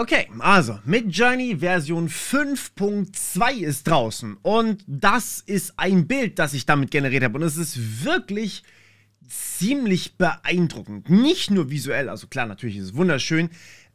Okay, also Journey Version 5.2 ist draußen und das ist ein Bild, das ich damit generiert habe und es ist wirklich ziemlich beeindruckend. Nicht nur visuell, also klar, natürlich ist es wunderschön,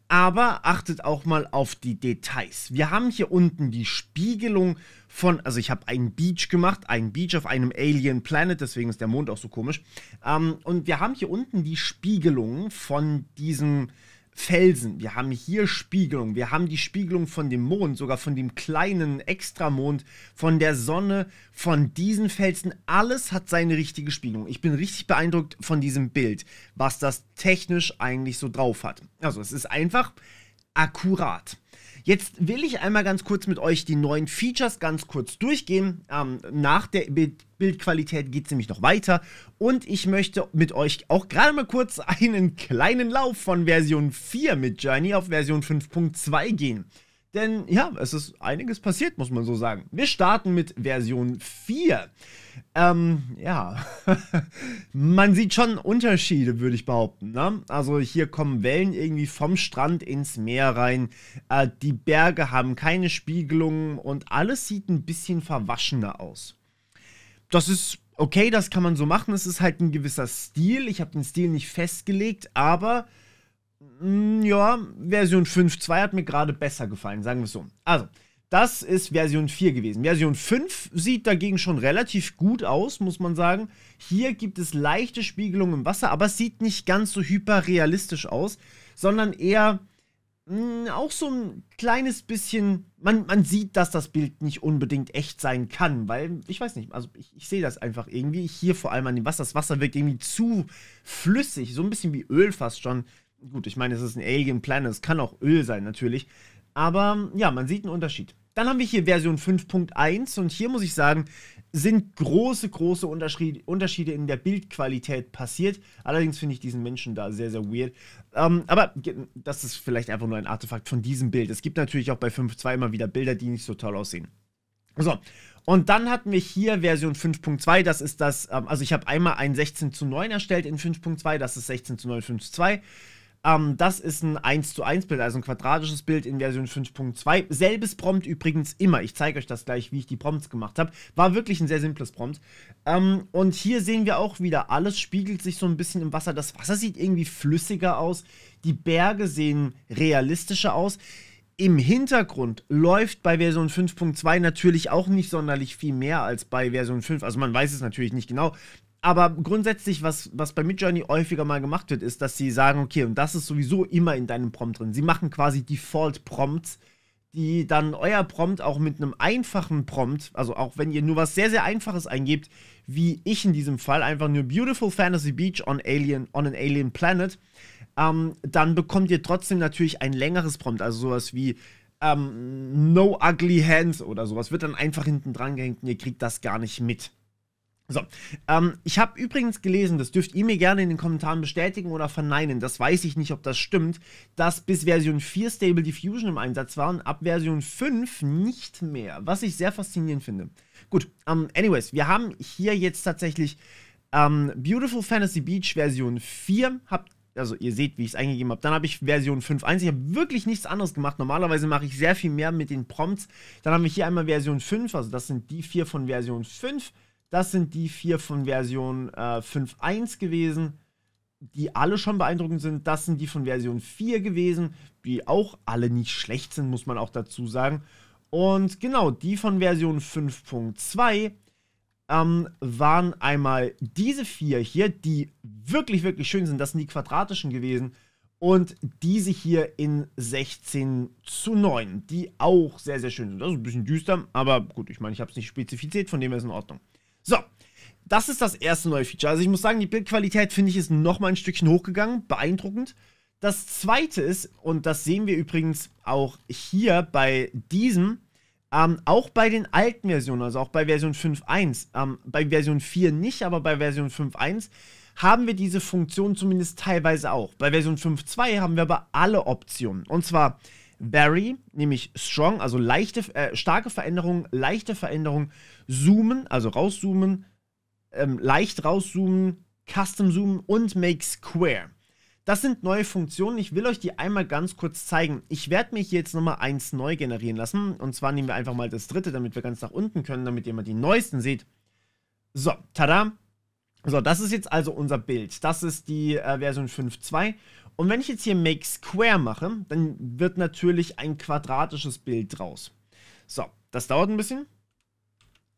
aber achtet auch mal auf die Details. Wir haben hier unten die Spiegelung von, also ich habe einen Beach gemacht, einen Beach auf einem Alien Planet, deswegen ist der Mond auch so komisch. Ähm, und wir haben hier unten die Spiegelung von diesem Felsen, wir haben hier Spiegelung, wir haben die Spiegelung von dem Mond, sogar von dem kleinen Extramond, von der Sonne, von diesen Felsen, alles hat seine richtige Spiegelung. Ich bin richtig beeindruckt von diesem Bild, was das technisch eigentlich so drauf hat. Also es ist einfach akkurat. Jetzt will ich einmal ganz kurz mit euch die neuen Features ganz kurz durchgehen. Ähm, nach der Bild Bildqualität geht es nämlich noch weiter. Und ich möchte mit euch auch gerade mal kurz einen kleinen Lauf von Version 4 mit Journey auf Version 5.2 gehen. Denn ja, es ist einiges passiert, muss man so sagen. Wir starten mit Version 4. Ähm, ja, man sieht schon Unterschiede, würde ich behaupten. Ne? Also hier kommen Wellen irgendwie vom Strand ins Meer rein. Äh, die Berge haben keine Spiegelungen und alles sieht ein bisschen verwaschener aus. Das ist okay, das kann man so machen. Es ist halt ein gewisser Stil. Ich habe den Stil nicht festgelegt, aber Mm, ja, Version 5.2 hat mir gerade besser gefallen, sagen wir es so. Also, das ist Version 4 gewesen. Version 5 sieht dagegen schon relativ gut aus, muss man sagen. Hier gibt es leichte Spiegelungen im Wasser, aber es sieht nicht ganz so hyperrealistisch aus, sondern eher mh, mm, auch so ein kleines bisschen. Man, man sieht, dass das Bild nicht unbedingt echt sein kann, weil ich weiß nicht, also ich, ich sehe das einfach irgendwie. Hier vor allem an dem Wasser. Das Wasser wirkt irgendwie zu flüssig, so ein bisschen wie Öl fast schon. Gut, ich meine, es ist ein Alien Planet, es kann auch Öl sein natürlich. Aber ja, man sieht einen Unterschied. Dann haben wir hier Version 5.1 und hier muss ich sagen, sind große, große Unterschiede in der Bildqualität passiert. Allerdings finde ich diesen Menschen da sehr, sehr weird. Ähm, aber das ist vielleicht einfach nur ein Artefakt von diesem Bild. Es gibt natürlich auch bei 5.2 immer wieder Bilder, die nicht so toll aussehen. So, und dann hatten wir hier Version 5.2, das ist das, ähm, also ich habe einmal ein 16 zu 9 erstellt in 5.2, das ist 16 zu 9, 5.2. Ähm, das ist ein 1 zu 1 Bild, also ein quadratisches Bild in Version 5.2. Selbes Prompt übrigens immer. Ich zeige euch das gleich, wie ich die Prompts gemacht habe. War wirklich ein sehr simples Prompt. Ähm, und hier sehen wir auch wieder, alles spiegelt sich so ein bisschen im Wasser. Das Wasser sieht irgendwie flüssiger aus. Die Berge sehen realistischer aus. Im Hintergrund läuft bei Version 5.2 natürlich auch nicht sonderlich viel mehr als bei Version 5. Also man weiß es natürlich nicht genau, aber grundsätzlich, was, was bei Midjourney häufiger mal gemacht wird, ist, dass sie sagen, okay, und das ist sowieso immer in deinem Prompt drin. Sie machen quasi Default-Prompts, die dann euer Prompt auch mit einem einfachen Prompt, also auch wenn ihr nur was sehr, sehr Einfaches eingebt, wie ich in diesem Fall, einfach nur Beautiful Fantasy Beach on Alien, on an Alien Planet, ähm, dann bekommt ihr trotzdem natürlich ein längeres Prompt, also sowas wie ähm, No Ugly Hands oder sowas, wird dann einfach hinten dran gehängt und ihr kriegt das gar nicht mit. So, ähm, ich habe übrigens gelesen, das dürft ihr mir gerne in den Kommentaren bestätigen oder verneinen, das weiß ich nicht, ob das stimmt, dass bis Version 4 Stable Diffusion im Einsatz war und ab Version 5 nicht mehr, was ich sehr faszinierend finde. Gut, ähm, anyways, wir haben hier jetzt tatsächlich ähm, Beautiful Fantasy Beach Version 4, habt also ihr seht, wie ich es eingegeben habe. Dann habe ich Version 5.1. Ich habe wirklich nichts anderes gemacht. Normalerweise mache ich sehr viel mehr mit den Prompts. Dann haben wir hier einmal Version 5, also das sind die vier von Version 5. Das sind die vier von Version äh, 5.1 gewesen, die alle schon beeindruckend sind. Das sind die von Version 4 gewesen, die auch alle nicht schlecht sind, muss man auch dazu sagen. Und genau, die von Version 5.2 ähm, waren einmal diese vier hier, die wirklich, wirklich schön sind. Das sind die quadratischen gewesen. Und diese hier in 16 zu 9, die auch sehr, sehr schön sind. Das ist ein bisschen düster, aber gut, ich meine, ich habe es nicht spezifiziert, von dem ist es in Ordnung. So, das ist das erste neue Feature. Also ich muss sagen, die Bildqualität finde ich ist nochmal ein Stückchen hochgegangen, beeindruckend. Das zweite ist, und das sehen wir übrigens auch hier bei diesem, ähm, auch bei den alten Versionen, also auch bei Version 5.1, ähm, bei Version 4 nicht, aber bei Version 5.1 haben wir diese Funktion zumindest teilweise auch. Bei Version 5.2 haben wir aber alle Optionen. Und zwar Vary, nämlich Strong, also leichte, äh, starke Veränderungen, leichte Veränderungen, Zoomen, also rauszoomen, ähm, leicht rauszoomen, Custom Zoomen und Make Square. Das sind neue Funktionen. Ich will euch die einmal ganz kurz zeigen. Ich werde mich jetzt nochmal eins neu generieren lassen. Und zwar nehmen wir einfach mal das dritte, damit wir ganz nach unten können, damit ihr mal die neuesten seht. So, tada. So, das ist jetzt also unser Bild. Das ist die äh, Version 5.2 und wenn ich jetzt hier Make Square mache, dann wird natürlich ein quadratisches Bild draus. So, das dauert ein bisschen.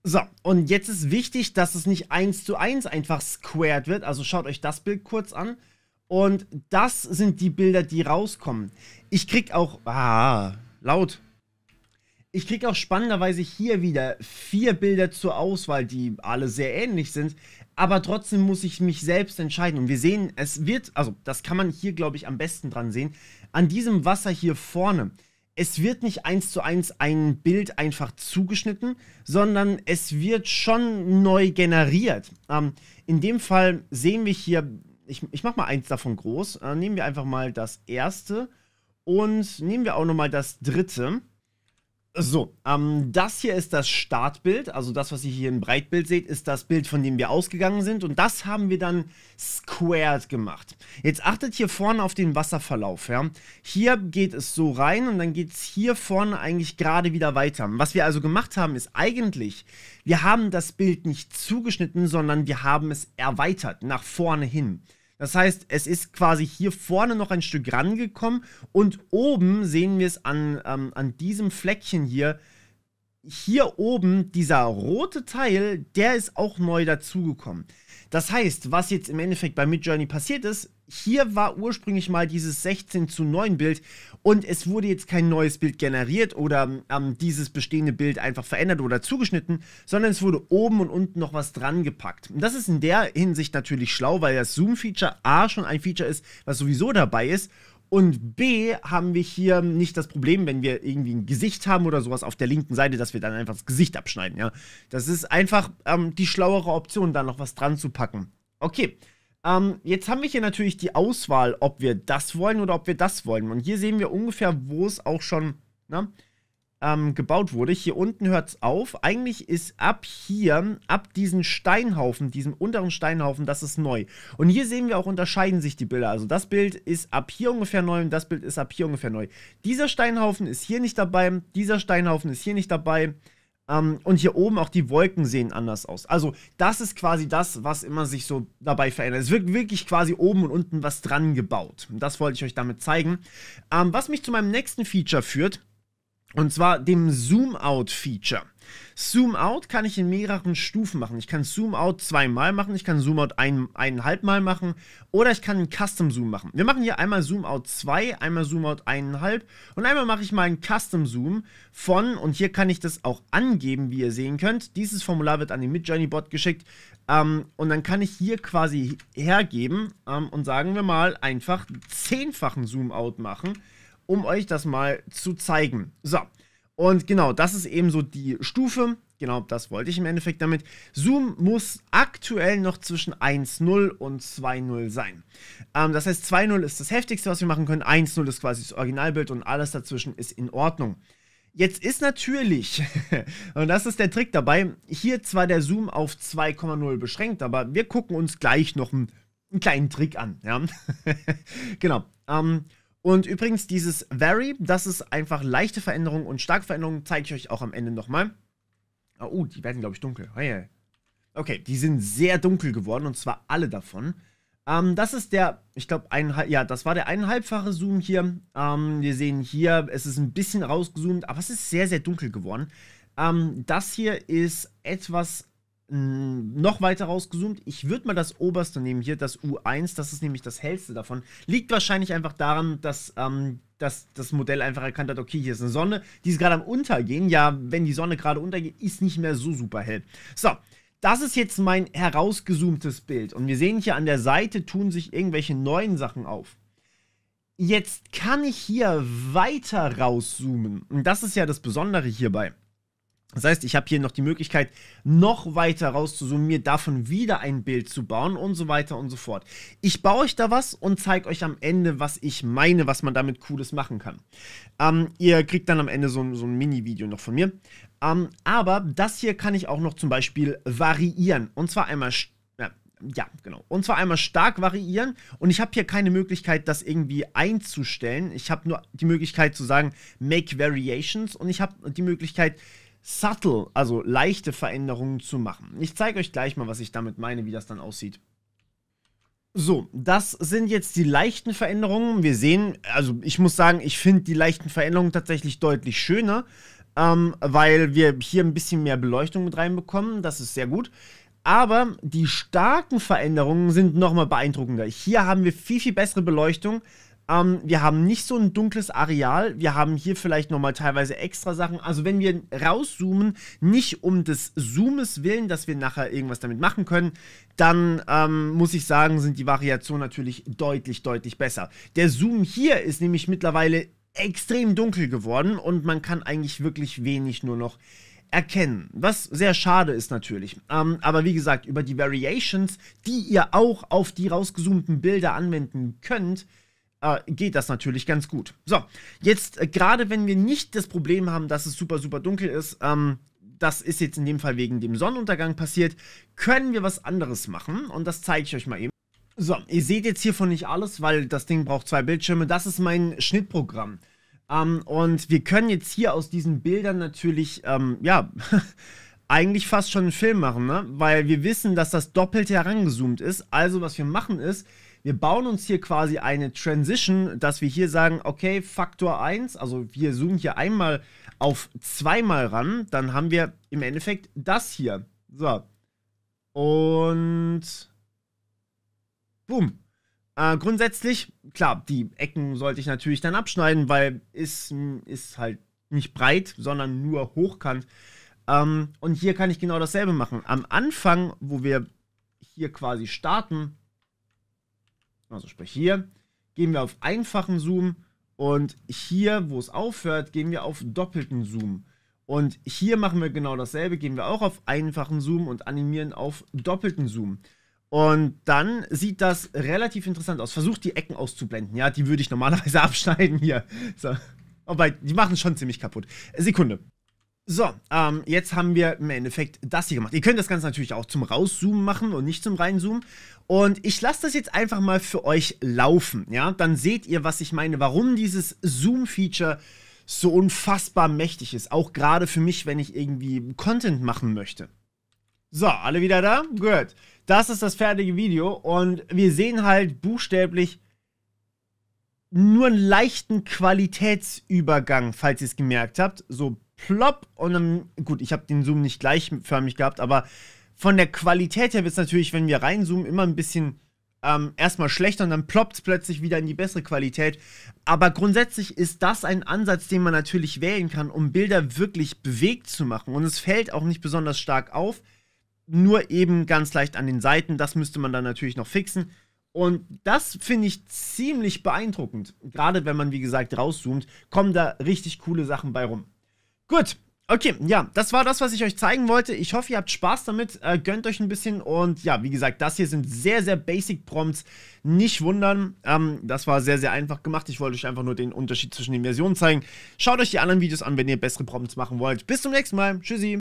So, und jetzt ist wichtig, dass es nicht eins zu eins einfach squared wird. Also schaut euch das Bild kurz an. Und das sind die Bilder, die rauskommen. Ich krieg auch... Ah, laut. Ich krieg auch spannenderweise hier wieder vier Bilder zur Auswahl, die alle sehr ähnlich sind aber trotzdem muss ich mich selbst entscheiden. Und wir sehen, es wird, also das kann man hier, glaube ich, am besten dran sehen, an diesem Wasser hier vorne. Es wird nicht eins zu eins ein Bild einfach zugeschnitten, sondern es wird schon neu generiert. Ähm, in dem Fall sehen wir hier, ich, ich mache mal eins davon groß, äh, nehmen wir einfach mal das erste und nehmen wir auch nochmal das dritte. So, ähm, das hier ist das Startbild. Also das, was ihr hier im Breitbild seht, ist das Bild, von dem wir ausgegangen sind. Und das haben wir dann squared gemacht. Jetzt achtet hier vorne auf den Wasserverlauf. Ja? Hier geht es so rein und dann geht es hier vorne eigentlich gerade wieder weiter. Was wir also gemacht haben, ist eigentlich, wir haben das Bild nicht zugeschnitten, sondern wir haben es erweitert nach vorne hin. Das heißt, es ist quasi hier vorne noch ein Stück rangekommen und oben sehen wir es an, ähm, an diesem Fleckchen hier. Hier oben, dieser rote Teil, der ist auch neu dazugekommen. Das heißt, was jetzt im Endeffekt bei Midjourney passiert ist, hier war ursprünglich mal dieses 16 zu 9 Bild und es wurde jetzt kein neues Bild generiert oder ähm, dieses bestehende Bild einfach verändert oder zugeschnitten, sondern es wurde oben und unten noch was dran gepackt. Und das ist in der Hinsicht natürlich schlau, weil das Zoom-Feature A schon ein Feature ist, was sowieso dabei ist und B haben wir hier nicht das Problem, wenn wir irgendwie ein Gesicht haben oder sowas auf der linken Seite, dass wir dann einfach das Gesicht abschneiden. Ja, das ist einfach ähm, die schlauere Option, da noch was dran zu packen. Okay, ähm, jetzt haben wir hier natürlich die Auswahl, ob wir das wollen oder ob wir das wollen. Und hier sehen wir ungefähr, wo es auch schon na, ne, ähm, gebaut wurde. Hier unten hört es auf. Eigentlich ist ab hier, ab diesem Steinhaufen, diesem unteren Steinhaufen, das ist neu. Und hier sehen wir auch, unterscheiden sich die Bilder. Also das Bild ist ab hier ungefähr neu und das Bild ist ab hier ungefähr neu. Dieser Steinhaufen ist hier nicht dabei, dieser Steinhaufen ist hier nicht dabei. Ähm, und hier oben auch die Wolken sehen anders aus. Also das ist quasi das, was immer sich so dabei verändert. Es wird wirklich quasi oben und unten was dran gebaut. Das wollte ich euch damit zeigen. Ähm, was mich zu meinem nächsten Feature führt, und zwar dem Zoom-Out-Feature. Zoom Out kann ich in mehreren Stufen machen. Ich kann Zoom Out zweimal machen, ich kann Zoom Out ein, eineinhalb Mal machen oder ich kann einen Custom Zoom machen. Wir machen hier einmal Zoom Out 2, einmal Zoom Out eineinhalb und einmal mache ich mal einen Custom Zoom von, und hier kann ich das auch angeben, wie ihr sehen könnt. Dieses Formular wird an den Midjourney Bot geschickt ähm, und dann kann ich hier quasi hergeben ähm, und sagen wir mal einfach zehnfachen Zoom Out machen, um euch das mal zu zeigen. So. Und genau, das ist eben so die Stufe. Genau, das wollte ich im Endeffekt damit. Zoom muss aktuell noch zwischen 1.0 und 2.0 sein. Ähm, das heißt, 2.0 ist das heftigste, was wir machen können. 1.0 ist quasi das Originalbild und alles dazwischen ist in Ordnung. Jetzt ist natürlich, und das ist der Trick dabei, hier zwar der Zoom auf 2,0 beschränkt, aber wir gucken uns gleich noch einen, einen kleinen Trick an. Ja? genau. Ähm, und übrigens, dieses Vary, das ist einfach leichte Veränderungen und starke Veränderungen, zeige ich euch auch am Ende nochmal. Ah, oh, die werden, glaube ich, dunkel. Okay, die sind sehr dunkel geworden und zwar alle davon. Ähm, das ist der, ich glaube, ja, das war der eineinhalbfache Zoom hier. Ähm, wir sehen hier, es ist ein bisschen rausgezoomt, aber es ist sehr, sehr dunkel geworden. Ähm, das hier ist etwas Mm, noch weiter rausgezoomt. Ich würde mal das oberste nehmen hier, das U1, das ist nämlich das hellste davon. Liegt wahrscheinlich einfach daran, dass, ähm, dass das Modell einfach erkannt hat, okay, hier ist eine Sonne, die ist gerade am Untergehen. Ja, wenn die Sonne gerade untergeht, ist nicht mehr so super hell. So, das ist jetzt mein herausgezoomtes Bild. Und wir sehen hier an der Seite tun sich irgendwelche neuen Sachen auf. Jetzt kann ich hier weiter rauszoomen. Und das ist ja das Besondere hierbei. Das heißt, ich habe hier noch die Möglichkeit, noch weiter rauszuzoomen, mir davon wieder ein Bild zu bauen und so weiter und so fort. Ich baue euch da was und zeige euch am Ende, was ich meine, was man damit Cooles machen kann. Ähm, ihr kriegt dann am Ende so, so ein Mini-Video noch von mir. Ähm, aber das hier kann ich auch noch zum Beispiel variieren. Und zwar einmal ja, genau. Und zwar einmal stark variieren. Und ich habe hier keine Möglichkeit, das irgendwie einzustellen. Ich habe nur die Möglichkeit zu sagen, make variations. Und ich habe die Möglichkeit, subtle, also leichte Veränderungen zu machen. Ich zeige euch gleich mal, was ich damit meine, wie das dann aussieht. So, das sind jetzt die leichten Veränderungen. Wir sehen, also ich muss sagen, ich finde die leichten Veränderungen tatsächlich deutlich schöner, ähm, weil wir hier ein bisschen mehr Beleuchtung mit reinbekommen. Das ist sehr gut. Aber die starken Veränderungen sind nochmal beeindruckender. Hier haben wir viel, viel bessere Beleuchtung, ähm, wir haben nicht so ein dunkles Areal. Wir haben hier vielleicht nochmal teilweise extra Sachen. Also wenn wir rauszoomen, nicht um des Zoomes willen, dass wir nachher irgendwas damit machen können, dann ähm, muss ich sagen, sind die Variationen natürlich deutlich, deutlich besser. Der Zoom hier ist nämlich mittlerweile extrem dunkel geworden und man kann eigentlich wirklich wenig nur noch erkennen. Was sehr schade ist natürlich. Ähm, aber wie gesagt, über die Variations, die ihr auch auf die rausgezoomten Bilder anwenden könnt, äh, geht das natürlich ganz gut. So, jetzt äh, gerade wenn wir nicht das Problem haben, dass es super, super dunkel ist, ähm, das ist jetzt in dem Fall wegen dem Sonnenuntergang passiert, können wir was anderes machen und das zeige ich euch mal eben. So, ihr seht jetzt hiervon nicht alles, weil das Ding braucht zwei Bildschirme. Das ist mein Schnittprogramm. Ähm, und wir können jetzt hier aus diesen Bildern natürlich, ähm, ja, eigentlich fast schon einen Film machen, ne? Weil wir wissen, dass das doppelt herangezoomt ist. Also, was wir machen ist, wir bauen uns hier quasi eine Transition, dass wir hier sagen, okay, Faktor 1, also wir zoomen hier einmal auf zweimal ran, dann haben wir im Endeffekt das hier. So. Und boom. Äh, grundsätzlich, klar, die Ecken sollte ich natürlich dann abschneiden, weil ist, ist halt nicht breit, sondern nur hochkant. Ähm, und hier kann ich genau dasselbe machen. Am Anfang, wo wir hier quasi starten, also sprich hier gehen wir auf einfachen Zoom und hier, wo es aufhört, gehen wir auf doppelten Zoom. Und hier machen wir genau dasselbe, gehen wir auch auf einfachen Zoom und animieren auf doppelten Zoom. Und dann sieht das relativ interessant aus. Versucht die Ecken auszublenden. Ja, die würde ich normalerweise abschneiden hier. So. Aber die machen es schon ziemlich kaputt. Sekunde. So, ähm, jetzt haben wir im Endeffekt das hier gemacht. Ihr könnt das Ganze natürlich auch zum Rauszoomen machen und nicht zum Reinzoomen. Und ich lasse das jetzt einfach mal für euch laufen, ja? Dann seht ihr, was ich meine, warum dieses Zoom-Feature so unfassbar mächtig ist. Auch gerade für mich, wenn ich irgendwie Content machen möchte. So, alle wieder da? Gut. Das ist das fertige Video und wir sehen halt buchstäblich nur einen leichten Qualitätsübergang, falls ihr es gemerkt habt. So plopp und dann, gut, ich habe den Zoom nicht gleichförmig gehabt, aber von der Qualität her wird es natürlich, wenn wir reinzoomen, immer ein bisschen ähm, erstmal schlechter und dann ploppt es plötzlich wieder in die bessere Qualität. Aber grundsätzlich ist das ein Ansatz, den man natürlich wählen kann, um Bilder wirklich bewegt zu machen. Und es fällt auch nicht besonders stark auf, nur eben ganz leicht an den Seiten. Das müsste man dann natürlich noch fixen. Und das finde ich ziemlich beeindruckend. Gerade wenn man, wie gesagt, rauszoomt, kommen da richtig coole Sachen bei rum. Gut, Okay, ja, das war das, was ich euch zeigen wollte. Ich hoffe, ihr habt Spaß damit. Äh, gönnt euch ein bisschen. Und ja, wie gesagt, das hier sind sehr, sehr basic Prompts. Nicht wundern. Ähm, das war sehr, sehr einfach gemacht. Ich wollte euch einfach nur den Unterschied zwischen den Versionen zeigen. Schaut euch die anderen Videos an, wenn ihr bessere Prompts machen wollt. Bis zum nächsten Mal. Tschüssi.